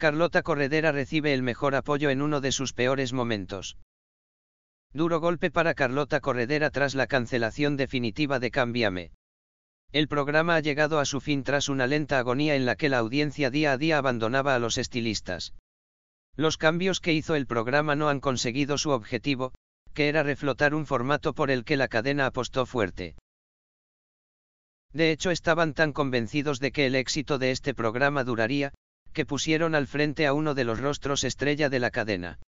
Carlota Corredera recibe el mejor apoyo en uno de sus peores momentos. Duro golpe para Carlota Corredera tras la cancelación definitiva de Cámbiame. El programa ha llegado a su fin tras una lenta agonía en la que la audiencia día a día abandonaba a los estilistas. Los cambios que hizo el programa no han conseguido su objetivo, que era reflotar un formato por el que la cadena apostó fuerte. De hecho, estaban tan convencidos de que el éxito de este programa duraría, que pusieron al frente a uno de los rostros estrella de la cadena.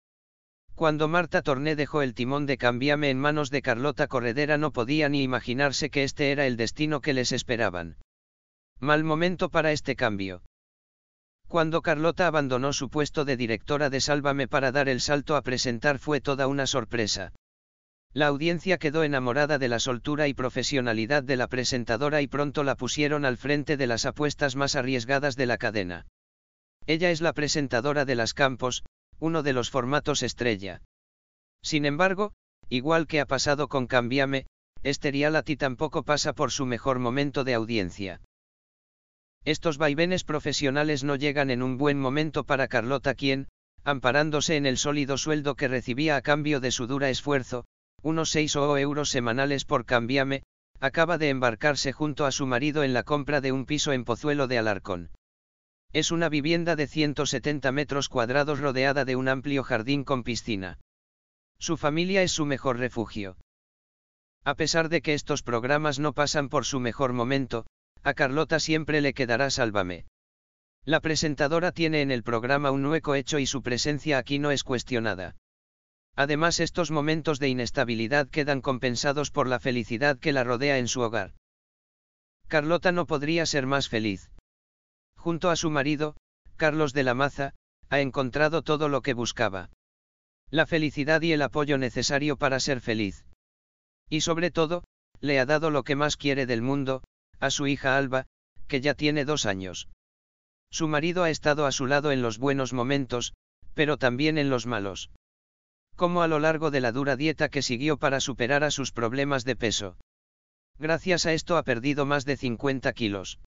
Cuando Marta Torné dejó el timón de Cambiame en manos de Carlota Corredera no podía ni imaginarse que este era el destino que les esperaban. Mal momento para este cambio. Cuando Carlota abandonó su puesto de directora de Sálvame para dar el salto a presentar fue toda una sorpresa. La audiencia quedó enamorada de la soltura y profesionalidad de la presentadora y pronto la pusieron al frente de las apuestas más arriesgadas de la cadena. Ella es la presentadora de Las Campos, uno de los formatos estrella. Sin embargo, igual que ha pasado con Cambiame, este reality tampoco pasa por su mejor momento de audiencia. Estos vaivenes profesionales no llegan en un buen momento para Carlota quien, amparándose en el sólido sueldo que recibía a cambio de su dura esfuerzo, unos 6 o euros semanales por Cambiame, acaba de embarcarse junto a su marido en la compra de un piso en Pozuelo de Alarcón. Es una vivienda de 170 metros cuadrados rodeada de un amplio jardín con piscina. Su familia es su mejor refugio. A pesar de que estos programas no pasan por su mejor momento, a Carlota siempre le quedará Sálvame. La presentadora tiene en el programa un hueco hecho y su presencia aquí no es cuestionada. Además estos momentos de inestabilidad quedan compensados por la felicidad que la rodea en su hogar. Carlota no podría ser más feliz junto a su marido, Carlos de la Maza, ha encontrado todo lo que buscaba. La felicidad y el apoyo necesario para ser feliz. Y sobre todo, le ha dado lo que más quiere del mundo, a su hija Alba, que ya tiene dos años. Su marido ha estado a su lado en los buenos momentos, pero también en los malos. Como a lo largo de la dura dieta que siguió para superar a sus problemas de peso. Gracias a esto ha perdido más de 50 kilos.